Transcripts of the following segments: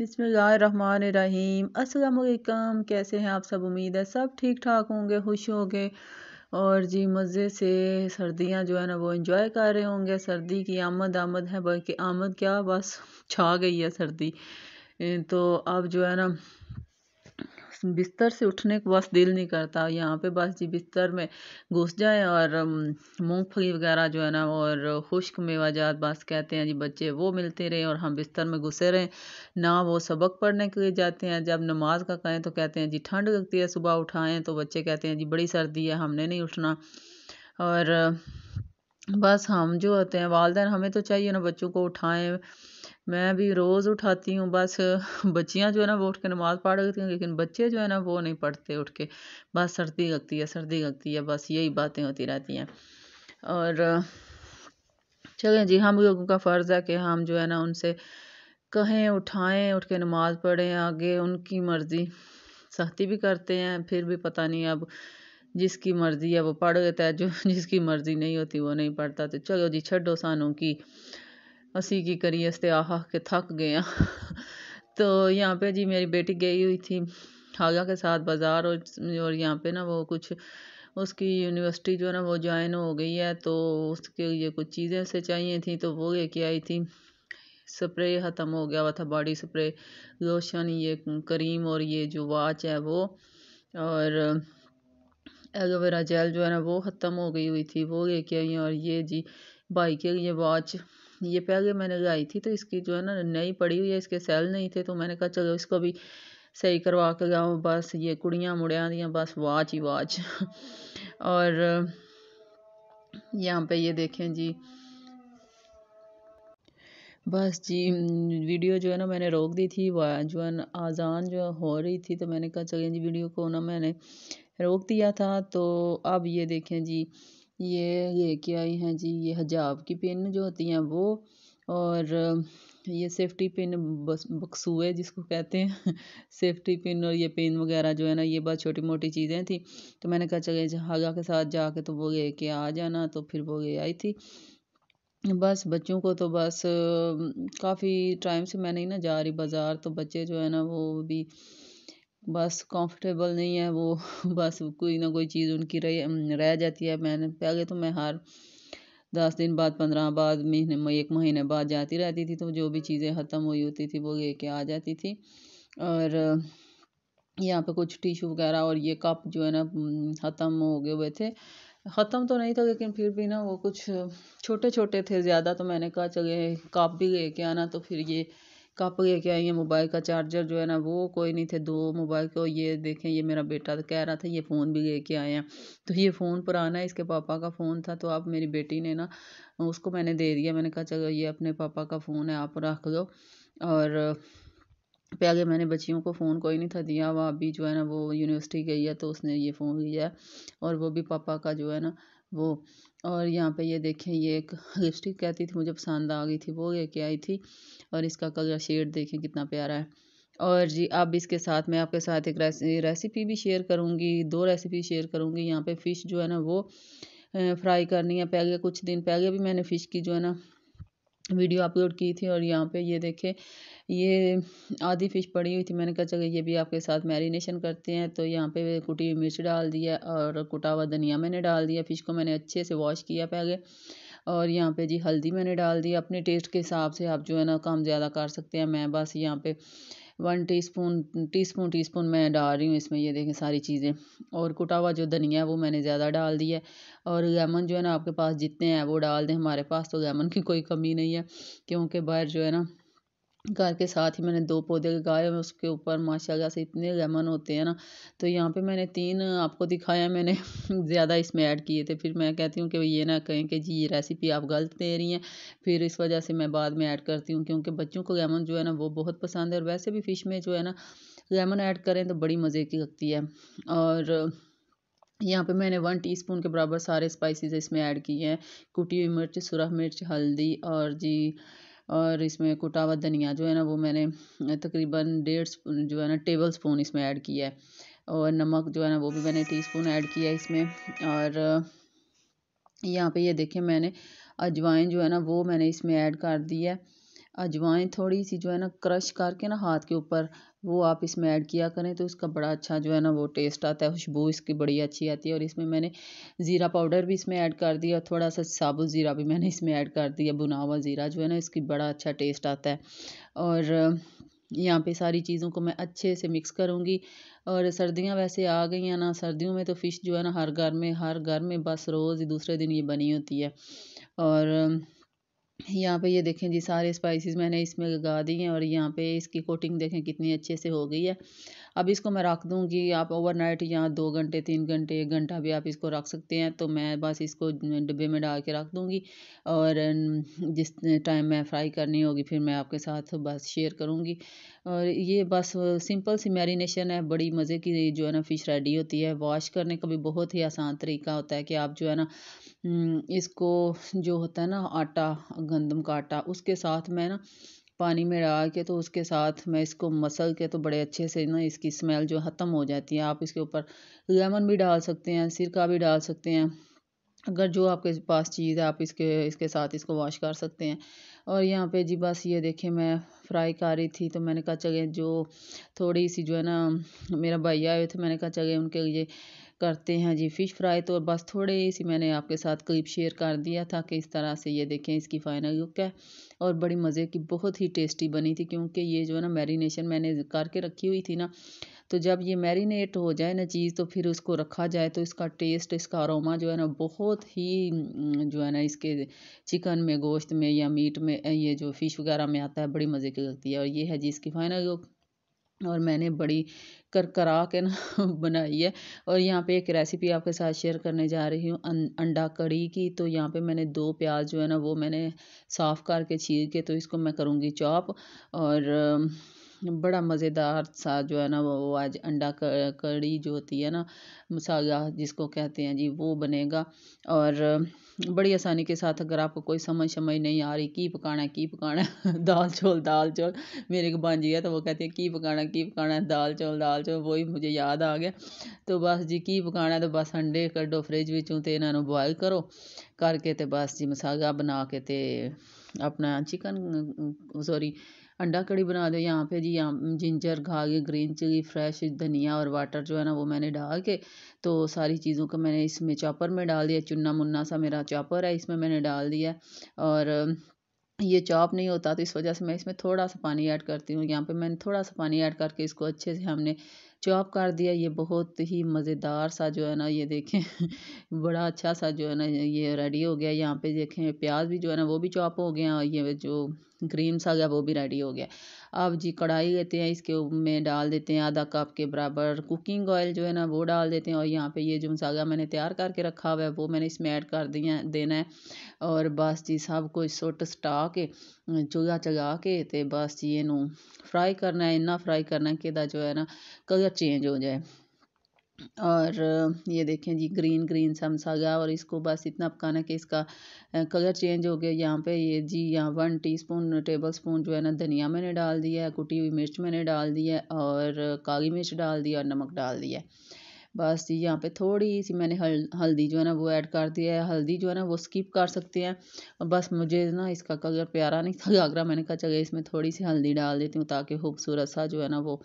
बिसमीम अस्सलाम कैसे हैं आप सब उम्मीद है सब ठीक ठाक होंगे खुश होंगे और जी मज़े से सर्दियां जो है ना वो इन्जॉय कर रहे होंगे सर्दी की आमद आमद है बल्कि आमद क्या बस छा गई है सर्दी तो अब जो है ना बिस्तर से उठने को बस दिल नहीं करता यहाँ पे बस जी बिस्तर में घुस जाए और मूँगफली वगैरह जो है ना और खुश्क मेवा जात बस कहते हैं जी बच्चे वो मिलते रहे और हम बिस्तर में घुसे रहें ना वो सबक पढ़ने के लिए जाते हैं जब नमाज का कहें तो कहते हैं जी ठंड लगती है सुबह उठाएं तो बच्चे कहते हैं जी बड़ी सर्दी है हमने नहीं उठना और बस हम जो होते हैं वालदेन हमें तो चाहिए ना बच्चों को उठाएं मैं भी रोज़ उठाती हूँ बस बच्चियाँ जो है ना वो उठ के नमाज़ पढ़ लगती हैं लेकिन बच्चे जो है ना वो नहीं पढ़ते उठ के बस सर्दी लगती है सर्दी लगती है बस यही बातें होती रहती हैं और चलें जी हम लोगों का फ़र्ज़ है कि हम जो है ना उनसे कहें उठाएं उठ के नमाज़ पढ़ें आगे उनकी मर्ज़ी सख्ती भी करते हैं फिर भी पता नहीं अब जिसकी मर्ज़ी है वो पढ़ लेता है जो जिसकी मर्ज़ी नहीं होती वो नहीं पढ़ता तो चलो जी छड्डो सानू की असी की करी आह आहा के थक गए हैं तो यहाँ पे जी मेरी बेटी गई हुई थी आगा के साथ बाज़ार और और यहाँ पे ना वो कुछ उसकी यूनिवर्सिटी जो है ना वो ज्वाइन हो गई है तो उसके लिए कुछ चीज़ें उसे चाहिए थी तो वो लेके आई थी स्प्रे ख़त्म हो गया हुआ था बॉडी स्प्रे लोशन ये करीम और ये जो वाच है वो और एलोवेरा जेल जो है ना वो ख़त्म हो गई हुई थी वो लेके आई और ये जी बाइक के लिए वॉच ये पहले मैंने लाई थी तो इसकी जो है ना नई पड़ी हुई है इसके सेल नहीं थे तो मैंने कहा चलो इसको भी सही करवा के लाऊँ बस ये कुड़ियाँ मुड़ियाँ दियाँ बस वाच ही वाच और यहाँ पे ये देखें जी बस जी वीडियो जो है ना मैंने रोक दी थी जो है ना आज़ान जो हो रही थी तो मैंने कहा चलें जी वीडियो को ना मैंने रोक दिया था तो अब ये देखें जी ये लेके आई हैं जी ये हजाब की पिन जो होती हैं वो और ये सेफ्टी पिन बस है जिसको कहते हैं सेफ्टी पिन और ये पिन वगैरह जो है ना ये बस छोटी मोटी चीज़ें थी तो मैंने कहा चले जहाजा के साथ जाके तो वो लेके आ जाना तो फिर वो ले आई थी बस बच्चों को तो बस काफ़ी टाइम से मैं नहीं ना जा रही बाज़ार तो बच्चे जो है ना वो भी बस कंफर्टेबल नहीं है वो बस कोई ना कोई चीज़ उनकी रह रह जाती है मैंने पहले तो मैं हर दस दिन बाद पंद्रह बाद महीने में एक महीने बाद जाती रहती थी तो जो भी चीज़ें ख़त्म हुई होती थी वो लेके आ जाती थी और यहाँ पे कुछ टिशू वगैरह और ये कप जो है ना ख़त्म हो गए हुए थे ख़त्म तो नहीं था लेकिन फिर भी ना वो कुछ छोटे छोटे थे ज़्यादा तो मैंने कहा चले कप भी लेके आना तो फिर ये कप लेके आई है मोबाइल का चार्जर जो है ना वो कोई नहीं थे दो मोबाइल को ये देखें ये मेरा बेटा तो कह रहा था ये फ़ोन भी लेके आए हैं तो ये फ़ोन पुराना है इसके पापा का फ़ोन था तो आप मेरी बेटी ने ना उसको मैंने दे दिया मैंने कहा चलो ये अपने पापा का फ़ोन है आप रख लो और पे आगे मैंने बच्चियों को फ़ोन कोई नहीं था दिया वह अभी जो है ना वो यूनिवर्सिटी गई है तो उसने ये फ़ोन लिया है और वो भी पापा का जो है ना वो और यहाँ पे ये देखें ये एक लिपस्टिक कहती थी मुझे पसंद आ गई थी वो लेके आई थी और इसका कलर शेड देखें कितना प्यारा है और जी अब इसके साथ मैं आपके साथ एक रेसिपी भी शेयर करूँगी दो रेसिपी शेयर करूँगी यहाँ पे फ़िश जो है ना वो फ्राई करनी है पहले कुछ दिन पहले भी मैंने फ़िश की जो है ना वीडियो अपलोड की थी और यहाँ पे ये देखे ये आधी फ़िश पड़ी हुई थी मैंने कहा चलो ये भी आपके साथ मैरिनेशन करते हैं तो यहाँ पे कुटी हुई मिर्च डाल दिया और कुटा हुआ धनिया मैंने डाल दिया फ़िश को मैंने अच्छे से वॉश किया पहले और यहाँ पे जी हल्दी मैंने डाल दी अपने टेस्ट के हिसाब से आप जो है ना काम ज़्यादा कर सकते हैं मैं बस यहाँ पे वन टीस्पून टीस्पून टीस्पून मैं डाल रही हूँ इसमें ये देखें सारी चीज़ें और कुटा हुआ जो धनिया है वो मैंने ज़्यादा डाल दिया है और लेमन जो है ना आपके पास जितने हैं वो डाल दें हमारे पास तो लेमन की कोई कमी नहीं है क्योंकि बाहर जो है ना घर के साथ ही मैंने दो पौधे लगाए हुए उसके ऊपर माशाल्लाह से इतने लेमन होते हैं ना तो यहाँ पे मैंने तीन आपको दिखाया मैंने ज़्यादा इसमें ऐड किए थे फिर मैं कहती हूँ कि ये ना कहें कि जी ये रेसिपी आप गलत दे रही हैं फिर इस वजह से मैं बाद में ऐड करती हूँ क्योंकि बच्चों को लेमन जो है ना वो बहुत पसंद है और वैसे भी फ़िश में जो है ना लेमन ऐड करें तो बड़ी मज़े की लगती है और यहाँ पे मैंने वन टीस्पून के बराबर सारे स्पाइसेस इसमें ऐड किए हैं कुटी हुई मिर्च सुरख मिर्च हल्दी और जी और इसमें कुटा हुआ धनिया जो है ना वो मैंने तकरीबन डेढ़ स्पून जो है ना टेबल स्पून इसमें ऐड किया है और नमक जो है ना वो भी मैंने टीस्पून ऐड किया है इसमें और यहाँ पे ये देखिए मैंने अजवाइन जो है ना वो मैंने इसमें ऐड कर दी है अजवाइन थोड़ी सी जो है ना क्रश करके ना हाथ के ऊपर वो आप इसमें ऐड किया करें तो इसका बड़ा अच्छा जो है ना वो टेस्ट आता है खुशबू इसकी बड़ी अच्छी आती है और इसमें मैंने ज़ीरा पाउडर भी इसमें ऐड कर दिया और थोड़ा सा साबुत ज़ीरा भी मैंने इसमें ऐड कर दिया बुना हुआ ज़ीरा जो है ना इसकी बड़ा अच्छा टेस्ट आता है और यहाँ पे सारी चीज़ों को मैं अच्छे से मिक्स करूँगी और सर्दियाँ वैसे आ गई हैं ना सर्दियों में तो फ़िश जो है ना हर घर में हर घर में बस रोज़ दूसरे दिन ये बनी होती है और यहाँ पे ये देखें जी सारे स्पाइसेस मैंने इसमें लगा दी हैं और यहाँ पे इसकी कोटिंग देखें कितनी अच्छे से हो गई है अब इसको मैं रख दूँगी आप ओवरनाइट यहाँ दो घंटे तीन घंटे एक घंटा भी आप इसको रख सकते हैं तो मैं बस इसको डिब्बे में डाल के रख दूँगी और जिस टाइम मैं फ्राई करनी होगी फिर मैं आपके साथ बस शेयर करूँगी और ये बस सिंपल सी मैरिनेशन है बड़ी मज़े की जो है ना फ़िश रेडी होती है वॉश करने का भी बहुत ही आसान तरीका होता है कि आप जो है ना हम्म, इसको जो होता है ना आटा गंदम का आटा उसके साथ मैं ना पानी में डाल के तो उसके साथ मैं इसको मसल के तो बड़े अच्छे से ना इसकी स्मेल जो ख़त्म हो जाती है आप इसके ऊपर लेमन भी डाल सकते हैं सिरका भी डाल सकते हैं अगर जो आपके पास चीज़ है आप इसके इसके साथ इसको वॉश कर सकते हैं और यहाँ पे जी बस ये देखिए मैं फ्राई कर रही थी तो मैंने कहा चले जो थोड़ी सी जो है ना मेरा भैया आए थे मैंने कहा चले उनके लिए करते हैं जी फ़िश फ्राई तो बस थोड़े सी मैंने आपके साथ क्लिप शेयर कर दिया था कि इस तरह से ये देखें इसकी फाइनल लुक है और बड़ी मज़े की बहुत ही टेस्टी बनी थी क्योंकि ये जो है ना मैरिनेशन मैंने करके रखी हुई थी ना तो जब ये मैरिनेट हो जाए ना चीज़ तो फिर उसको रखा जाए तो इसका टेस्ट इसका अरोमा जो है ना बहुत ही जो है ना इसके चिकन में गोश्त में या मीट में ये जो फ़िश वगैरह में आता है बड़ी मज़े की लगती है और ये है जी इसकी फाइनल लुक और मैंने बड़ी कर करा के ना बनाई है और यहाँ पे एक रेसिपी आपके साथ शेयर करने जा रही हूँ अं, अंडा कड़ी की तो यहाँ पे मैंने दो प्याज जो है ना वो मैंने साफ़ करके छील के तो इसको मैं करूँगी चॉप और बड़ा मज़ेदार सा जो है ना वो आज अंडा कड़ी जो होती है ना मसाला जिसको कहते हैं जी वो बनेगा और बड़ी आसानी के साथ अगर आपको कोई समझ समझ नहीं आ रही की पकाना है की पकाना है दाल चौल दाल चौल मेरे को भांजी है तो वो कहती है की पकाना की पकाना है दाल चौल दाल चौल वही मुझे याद आ गया तो बस जी की पकाना है तो बस अंडे ਕੱਢੋ फ्रिज ਵਿੱਚੋਂ तो इन्हों बॉयल करो करके तो बस जी ਜੀ बना के तो अपना चिकन सॉरी अंडा कड़ी बना दो यहाँ पे जी यहाँ जिंजर के ग्रीन चिली फ्रेश धनिया और वाटर जो है ना वो मैंने डाल के तो सारी चीज़ों को मैंने इसमें चॉपर में डाल दिया चुना मुन्ना सा मेरा चॉपर है इसमें मैंने डाल दिया और ये चॉप नहीं होता तो इस वजह से मैं इसमें थोड़ा सा पानी ऐड करती हूँ यहाँ पे मैंने थोड़ा सा पानी ऐड करके इसको अच्छे से हमने चॉप कर दिया ये बहुत ही मज़ेदार सा जो है ना ये देखें बड़ा अच्छा सा जो है ना ये रेडी हो गया यहाँ पे देखें प्याज भी जो है ना वो भी चॉप हो गया और ये जो क्रीम सा गया वो भी रेडी हो गया अब जी कढ़ाई लेते हैं इसके में डाल देते हैं आधा कप के बराबर कुकिंग ऑयल जो है ना वो डाल देते हैं और यहाँ पे ये जो मसाला मैंने तैयार करके रखा हुआ है वो मैंने इसमें ऐड कर दिया देना है और बस जी सब कुछ सुट सटा के चूल्हा चगा के तो बस जी यू फ्राई करना है इन्ना फ्राई करना कि जो है ना कलर चेंज हो जाए और ये देखें जी ग्रीन ग्रीन सा गया और इसको बस इतना पकाना कि इसका कलर चेंज हो गया यहाँ पे ये जी यहाँ वन टीस्पून टेबल स्पून जो है ना धनिया मैंने डाल दिया है कुटी हुई मिर्च मैंने डाल दी है और काली मिर्च डाल दी और नमक डाल दिया है बस जी यहाँ पे थोड़ी सी मैंने हल हल्दी जो है ना वो ऐड कर दिया है हल्दी जो है ना वो स्किप कर सकते हैं और बस मुझे ना इसका कलर प्यारा नहीं था आगरा मैंने कहा चले इसमें थोड़ी सी हल्दी डाल देती हूँ ताकि खूबसूरत सा जो है ना वो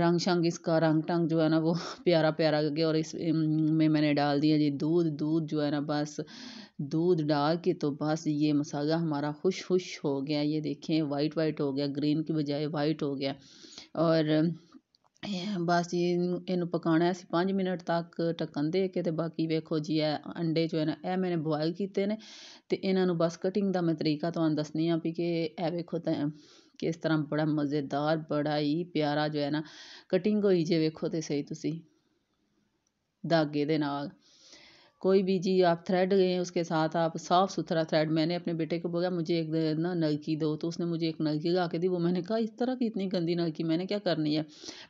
रंग शंग इसका रंग टंग जो है ना वो प्यारा प्यारा करके और इस में मैंने डाल दिया जी दूध दूध जो है ना बस दूध डाल के तो बस ये मसाला हमारा खुश खुश हो गया ये देखें वाइट वाइट हो गया ग्रीन की बजाय वाइट हो गया और बस ये इन पकाना है ਮਿੰਟ ਤੱਕ ਢੱਕਣ ਦੇ ਕੇ ਤੇ ਬਾਕੀ ਵੇਖੋ ਜੀ ਇਹ ਅੰਡੇ ਜੋ ਹੈ ਨਾ ਇਹ ਮੈਨੇ ਬੋਇਲ ਕੀਤੇ ਨੇ ਤੇ ਇਹਨਾਂ ਨੂੰ ਬਸ ਕਟਿੰਗ ਦਾ ਮੈਂ ਤਰੀਕਾ ਤੁਹਾਨੂੰ ਦੱਸਣੀ ਆ ਵੀ ਕਿ ਇਹ ਵੇਖੋ ਤਾਂ इस तरह बड़ा मज़ेदार बड़ा ही प्यारा जो है ना कटिंग हुई जो वेखो तो सही तुम धागे दे कोई भी जी आप थ्रेड गए उसके साथ आप साफ़ सुथरा थ्रेड मैंने अपने बेटे को बोला मुझे एक ना नलकी दो तो उसने मुझे एक नलकी ला के दी वो मैंने कहा इस तरह की इतनी गंदी नलकी मैंने क्या करनी है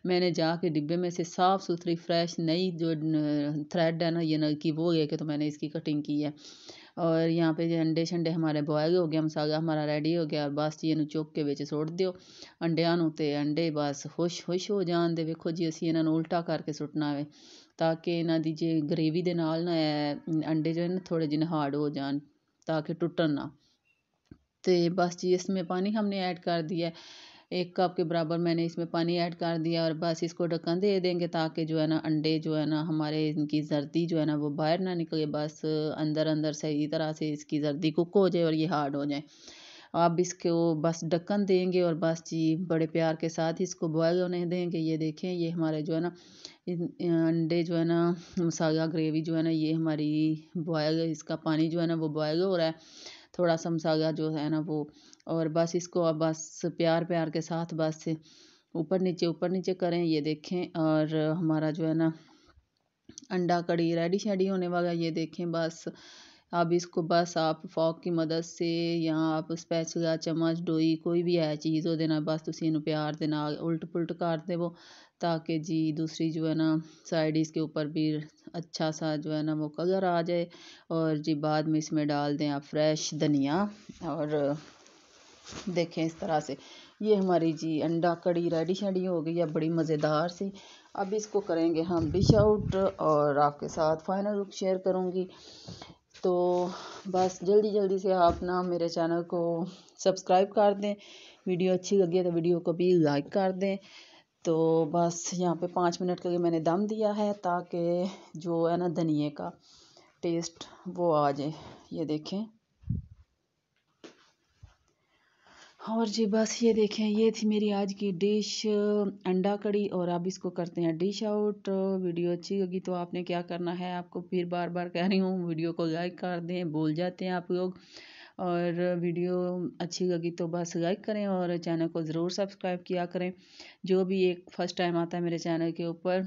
मैंने जाके डिब्बे में से साफ़ सुथरी फ्रेश नई जो थ्रेड है ना ये नलकी वो लेके तो मैंने इसकी कटिंग की है और यहाँ पे जो अंडे शंडे हमारे बॉयल हो गया मसाला हमारा रेडी हो गया और बस जी ਇਹਨੂੰ ਚੁੱਕ ਕੇ ਵਿੱਚ ਸੁੱਟ ਦਿਓ ਅੰਡਿਆਂ ਨੂੰ ਤੇ ਅੰਡੇ ਬਸ ਖੁਸ਼ ਖੁਸ਼ ਹੋ ਜਾਣ ਦੇ ਵੇਖੋ ਜੀ ਅਸੀਂ ਇਹਨਾਂ ਨੂੰ ਉਲਟਾ ਕਰਕੇ ਸੁੱਟਣਾ ਵੇ ਤਾਂ ਕਿ ਇਹਨਾਂ ਦੀ ਜੇ ਗ੍ਰੇਵੀ ਦੇ ਨਾਲ ਨਾ ਅੰਡੇ ਜੋ ਹੈ ਨਾ ਥੋੜੇ ਜਿਨ ਹਾਰड हो जान ताकि टूटन ना तो बस जी इसमें पानी हमने ऐड कर दिया एक कप के बराबर मैंने इसमें पानी ऐड कर दिया और बस इसको ढक्कन दे देंगे ताकि जो है ना अंडे जो है ना हमारे इनकी जर्दी जो है ना वो बाहर ना निकले बस अंदर अंदर सही तरह से इसकी जर्दी कुक हो जाए और ये हार्ड हो जाए आप इसको बस ढक्कन देंगे और बस जी बड़े प्यार के साथ इसको बॉयल होने देंगे ये देखें ये हमारे जो है ना अंडे जो है ना मसाला ग्रेवी जो है ना ये हमारी बॉयल इसका पानी जो है ना वो बॉयल हो रहा है थोड़ा सा मसाला जो है ना वो और बस इसको बस प्यार प्यार के साथ बस ऊपर नीचे ऊपर नीचे करें ये देखें और हमारा जो है ना अंडा कड़ी रेडी शेडी होने वाला ये देखें बस अब इसको बस आप फॉक की मदद से या आप स्पैचला चम्मच डोई कोई भी है चीज़ हो देना बस तुम इन प्यार देना उल्ट पुलट कर दे वो ताकि जी दूसरी जो है ना साइड इसके ऊपर भी अच्छा सा जो है ना वो कलर आ जाए और जी बाद में इसमें डाल दें आप फ्रेश धनिया और देखें इस तरह से ये हमारी जी अंडा कड़ी रेडी शेडी हो गई है बड़ी मज़ेदार सी अब इसको करेंगे हम डिश आउट और आपके साथ फाइनल लुक शेयर करूँगी तो बस जल्दी जल्दी से आप ना मेरे चैनल को सब्सक्राइब कर दें वीडियो अच्छी लगी है तो वीडियो को भी लाइक कर दें तो बस यहाँ पे पाँच मिनट के लिए मैंने दम दिया है ताकि जो है ना धनिए का टेस्ट वो आ जाए ये देखें और जी बस ये देखें ये थी मेरी आज की डिश अंडा कड़ी और अब इसको करते हैं डिश आउट वीडियो अच्छी होगी तो आपने क्या करना है आपको फिर बार बार कह रही हूँ वीडियो को लाइक कर दें भूल जाते हैं आप लोग और वीडियो अच्छी लगी तो बस लाइक करें और चैनल को ज़रूर सब्सक्राइब किया करें जो भी एक फ़र्स्ट टाइम आता है मेरे चैनल के ऊपर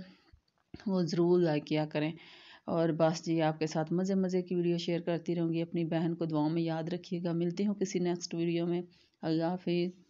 वो ज़रूर लाइक किया करें और बस जी आपके साथ मज़े मज़े की वीडियो शेयर करती रहूँगी अपनी बहन को दुआओं में याद रखिएगा मिलती हूँ किसी नेक्स्ट वीडियो में और या फिर